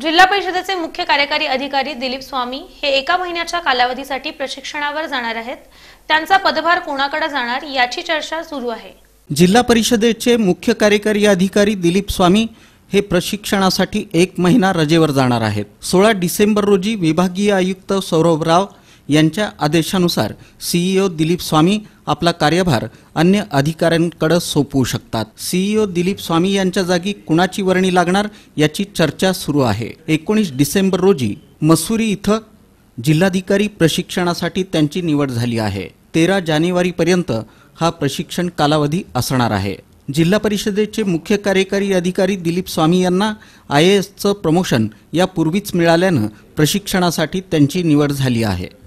जिल्हा परिषदेचे मुख्य कार्यकारी अधिकारी दिलीप स्वामी हे एका महिन्याच्या कालावधीसाठी प्रशिक्षणावर जाणार आहेत त्यांचा पदभार कोणाकडे जाणार याची चर्चा सुरू आहे जिल्हा परिषदेचे मुख्य कार्यकारी अधिकारी दिलीप स्वामी हे प्रशिक्षणासाठी एक महिना रजेवर जाणार आहेत सोळा डिसेंबर रोजी विभागीय आयुक्त सौरभ राव यांच्या आदेशानुसार सीईओ e दिलीप स्वामी आपला कार्यभार अन्य अधिकाऱ्यांकडे सोपवू शकतात सीईओ e दिलीप स्वामी यांच्या जागी कुणाची वर्णी लागणार याची चर्चा सुरू आहे एकोणीस डिसेंबर रोजी मसुरी इथं जिल्हाधिकारी प्रशिक्षणासाठी त्यांची निवड झाली आहे तेरा जानेवारीपर्यंत हा प्रशिक्षण कालावधी असणार आहे जिल्हा परिषदेचे मुख्य कार्यकारी अधिकारी दिलीप स्वामी यांना आय ए एसचं प्रमोशन यापूर्वीच मिळाल्यानं प्रशिक्षणासाठी त्यांची निवड झाली आहे